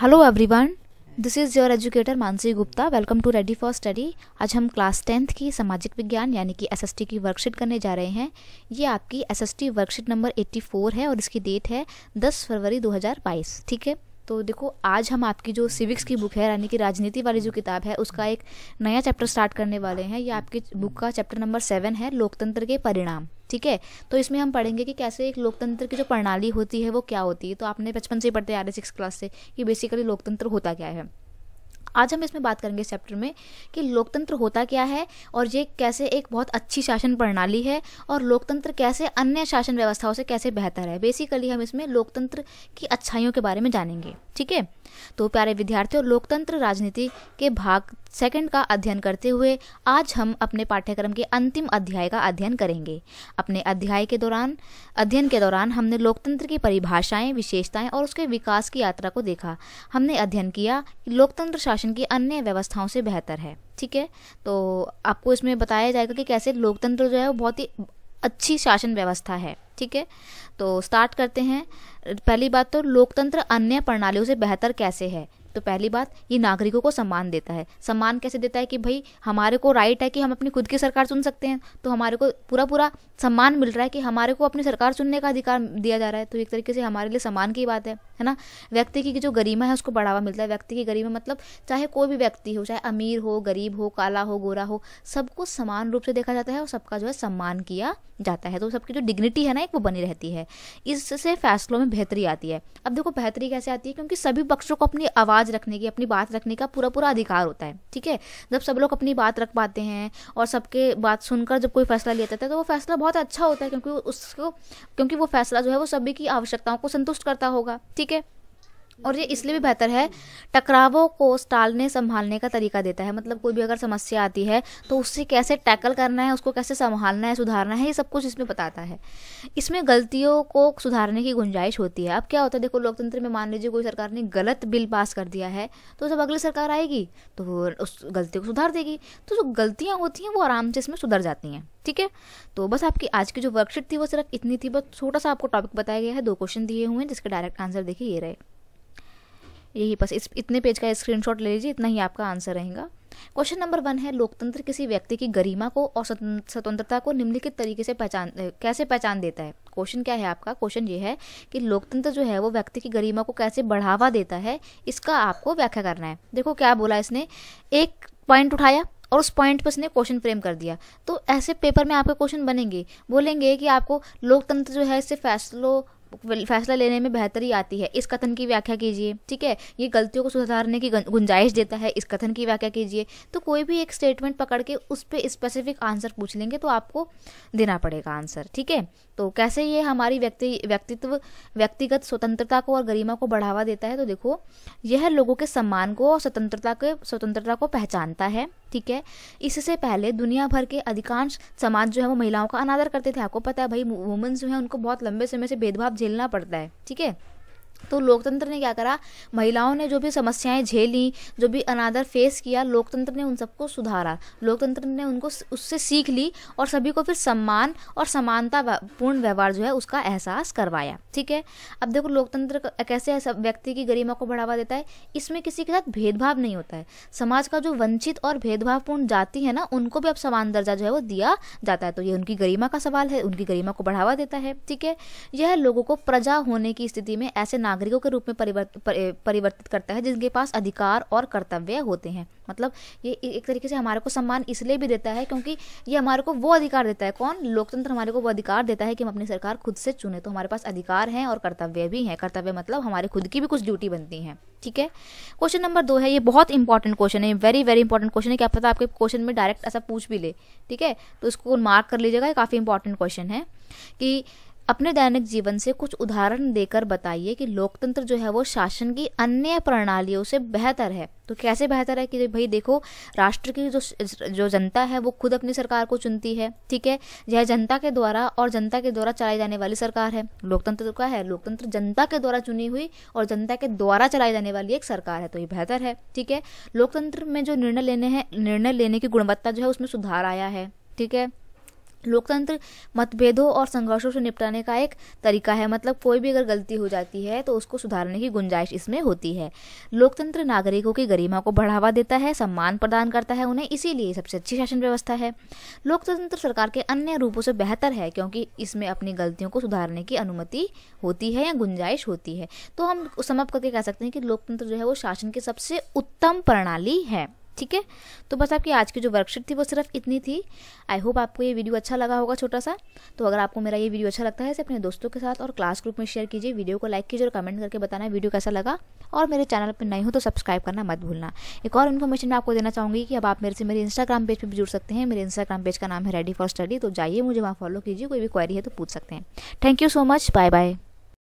hello everyone this is your educator Mansi Gupta welcome to ready for study आज हम class tenth की सामाजिक विज्ञान यानी कि एसएसटी की वर्कशीट करने जा रहे हैं ये आपकी एसएसटी वर्कशीट नंबर 84 है और इसकी डेट है 10 फरवरी 2022 ठीक है तो देखो आज हम आपकी जो सिविक्स की बुक है यानी कि राजनीति वाली जो किताब है उसका एक नया चैप्टर स्टार्ट करने वाले हैं ये आपकी बुक का चैप्टर नंबर सेवन है लोकतंत्र के परिणाम ठीक है तो इसमें हम पढ़ेंगे कि कैसे एक लोकतंत्र की जो प्रणाली होती है वो क्या होती है तो आपने बचपन से ही पढ़ते आ रहे सिक्स क्लास से कि बेसिकली लोकतंत्र होता क्या है आज हम इसमें बात करेंगे इस चैप्टर में कि लोकतंत्र होता क्या है और ये कैसे एक बहुत अच्छी शासन प्रणाली है और लोकतंत्र कैसे अन्य शासन व्यवस्थाओं से कैसे बेहतर है बेसिकली हम इसमें लोकतंत्र की अच्छाइयों के बारे में जानेंगे ठीक है तो प्यारे विद्यार्थियों लोकतंत्र राजनीति के भाग सेकंड का अध्ययन करते हुए आज हम अपने पाठ्यक्रम के अंतिम अध्याय का अध्ययन करेंगे अपने अध्याय के दौरान अध्ययन के दौरान हमने लोकतंत्र की परिभाषाएं विशेषताएं और उसके विकास की यात्रा को देखा हमने अध्ययन किया कि लोकतंत्र शासन की अन्य व्यवस्थाओं से बेहतर है ठीक है तो आपको इसमें बताया जाएगा कि कैसे लोकतंत्र जो है वो बहुत ही अच्छी शासन व्यवस्था है ठीक है तो स्टार्ट करते हैं पहली बात तो लोकतंत्र अन्य प्रणालियों से बेहतर कैसे है तो पहली बात ये नागरिकों को सम्मान देता है सम्मान कैसे देता है कि भाई हमारे को राइट है कि हम अपनी खुद की सरकार चुन सकते हैं तो हमारे को पूरा पूरा सम्मान मिल रहा है कि हमारे को अपनी सरकार चुनने का अधिकार दिया जा रहा है तो एक तरीके से हमारे लिए सम्मान की बात है है ना व्यक्ति की जो गरिमा है उसको बढ़ावा मिलता है व्यक्ति की गरिमा मतलब चाहे कोई भी व्यक्ति हो चाहे अमीर हो गरीब हो काला हो गोरा हो सबको समान रूप से देखा जाता है और सबका जो है सम्मान किया जाता है तो सबकी जो डिग्निटी है ना एक वो बनी रहती है इससे फैसलों में बेहतरी आती है अब देखो बेहतरी कैसे आती है क्योंकि सभी पक्षों को अपनी आवाज़ आवाज़ रखने की अपनी बात रखने का पूरा पूरा अधिकार होता है ठीक है जब सब लोग अपनी बात रख पाते हैं और सबके बात सुनकर जब कोई फैसला लिया जाता है तो वो फैसला बहुत अच्छा होता है क्योंकि उसको क्योंकि वो फैसला जो है वो सभी की आवश्यकताओं को संतुष्ट करता होगा ठीक है और ये इसलिए भी बेहतर है टकरावों को टालने संभालने का तरीका देता है मतलब कोई भी अगर समस्या आती है तो उससे कैसे टैकल करना है उसको कैसे संभालना है सुधारना है ये सब कुछ इसमें बताता है इसमें गलतियों को सुधारने की गुंजाइश होती है अब क्या होता है देखो लोकतंत्र में मान लीजिए कोई सरकार ने गलत बिल पास कर दिया है तो जब अगली सरकार आएगी तो वो उस गलती को सुधार देगी तो जो गलतियाँ होती हैं वो आराम से इसमें सुधर जाती हैं ठीक है तो बस आपकी आज की जो वर्कशीट थी वो सिर्फ इतनी थी बस छोटा सा आपको टॉपिक बताया गया है दो क्वेश्चन दिए हुए हैं जिसके डायरेक्ट आंसर देखिए ये रहे यही बस इस इतने पेज का स्क्रीनशॉट ले लीजिए इतना ही आपका आंसर रहेगा क्वेश्चन नंबर वन है लोकतंत्र किसी व्यक्ति की गरिमा को और स्वतंत्रता को निम्नलिखित तरीके से पहचान कैसे पहचान देता है क्वेश्चन क्या है आपका क्वेश्चन ये है कि लोकतंत्र जो है वो व्यक्ति की गरिमा को कैसे बढ़ावा देता है इसका आपको व्याख्या करना है देखो क्या बोला इसने एक पॉइंट उठाया और उस पॉइंट पर उसने क्वेश्चन फ्रेम कर दिया तो ऐसे पेपर में आपके क्वेश्चन बनेंगे बोलेंगे कि आपको लोकतंत्र जो है इससे फैसलों फैसला लेने में बेहतरी आती है इस कथन की व्याख्या कीजिए ठीक है ये गलतियों को सुधारने की गुंजाइश देता है इस कथन की व्याख्या कीजिए तो कोई भी एक स्टेटमेंट पकड़ के उस पर स्पेसिफिक आंसर पूछ लेंगे तो आपको देना पड़ेगा आंसर ठीक है तो कैसे ये हमारी व्यक्ति व्यक्तित्व व्यक्तिगत स्वतंत्रता को और गरिमा को बढ़ावा देता है तो देखो यह लोगों के सम्मान को और स्वतंत्रता के स्वतंत्रता को पहचानता है ठीक है इससे पहले दुनिया भर के अधिकांश समाज जो है वो महिलाओं का अनादर करते थे आपको पता है भाई वुमेन्स जो है उनको बहुत लंबे समय से भेदभाव झेलना पड़ता है ठीक है तो लोकतंत्र ने क्या करा महिलाओं ने जो भी समस्याएं झेली जो भी अनादर फेस किया लोकतंत्र ने उन सबको सुधारा लोकतंत्र ने उनको उससे सीख ली और सभी को फिर सम्मान और समानता पूर्ण व्यवहार जो है उसका एहसास करवाया ठीक है अब देखो लोकतंत्र कैसे सब व्यक्ति की गरिमा को बढ़ावा देता है इसमें किसी के साथ भेदभाव नहीं होता है समाज का जो वंचित और भेदभावपूर्ण जाति है ना उनको भी अब समान दर्जा जो है वो दिया जाता है तो ये उनकी गरिमा का सवाल है उनकी गरिमा को बढ़ावा देता है ठीक है यह लोगों को प्रजा होने की स्थिति में ऐसे नागरिकों के रूप में परिवर्त, परिवर्तित करता है जिनके पास अधिकार और कर्तव्य होते हैं मतलब ये एक तरीके से हमारे को सम्मान इसलिए भी देता है क्योंकि ये हमारे को वो अधिकार देता है कौन लोकतंत्र हमारे को वो अधिकार देता है कि हम अपनी सरकार खुद से चुने तो हमारे पास अधिकार हैं और कर्तव्य भी हैं कर्तव्य मतलब हमारे खुद की भी कुछ ड्यूटी बनती हैं ठीक है क्वेश्चन नंबर दो है ये बहुत इंपॉर्टेंट क्वेश्चन है वेरी वेरी इंपॉर्टेंट क्वेश्चन है क्या पता आपके क्वेश्चन में डायरेक्ट ऐसा पूछ भी ले ठीक है तो इसको मार्क कर लीजिएगा काफ़ी इंपॉर्टेंट क्वेश्चन है कि अपने दैनिक जीवन से कुछ उदाहरण देकर बताइए कि लोकतंत्र जो है वो शासन की अन्य प्रणालियों से बेहतर है तो कैसे बेहतर है कि भाई देखो राष्ट्र की जो जो जनता है वो खुद अपनी सरकार को चुनती है ठीक है यह जनता के द्वारा और जनता के द्वारा चलाई जाने वाली सरकार है लोकतंत्र का है लोकतंत्र जनता के द्वारा चुनी हुई और जनता के द्वारा चलाई जाने वाली एक सरकार है तो ये बेहतर है ठीक है लोकतंत्र में जो निर्णय लेने हैं निर्णय लेने की गुणवत्ता जो है उसमें सुधार आया है ठीक है लोकतंत्र मतभेदों और संघर्षों से निपटाने का एक तरीका है मतलब कोई भी अगर गलती हो जाती है तो उसको सुधारने की गुंजाइश इसमें होती है लोकतंत्र नागरिकों की गरिमा को बढ़ावा देता है सम्मान प्रदान करता है उन्हें इसीलिए सबसे अच्छी शासन व्यवस्था है लोकतंत्र सरकार के अन्य रूपों से बेहतर है क्योंकि इसमें अपनी गलतियों को सुधारने की अनुमति होती है या गुंजाइश होती है तो हम समाप्त करके कह सकते हैं कि लोकतंत्र जो है वो शासन की सबसे उत्तम प्रणाली है ठीक है तो बस आपकी आज की जो वर्कशीट थी वो सिर्फ इतनी थी आई होप आपको ये वीडियो अच्छा लगा होगा छोटा सा तो अगर आपको मेरा ये वीडियो अच्छा लगता है इसे अपने दोस्तों के साथ और क्लास ग्रुप में शेयर कीजिए वीडियो को लाइक कीजिए और कमेंट करके बताना वीडियो कैसा लगा और मेरे चैनल पर नहीं हो तो सब्सक्राइब करना मत भूलना एक और इन्फॉर्मेशन मैं आपको देना चाहूँगी कि अब आप मेरे से मेरे इंस्टाग्राम पेज पर भी जुड़ सकते हैं मेरे इंस्टाग्राम पेज का नाम है रेडी फॉर स्टडी तो जाइए मुझे वहाँ फॉलो कीजिए कोई भी क्वारी है तो पूछ सकते हैं thank you so much bye bye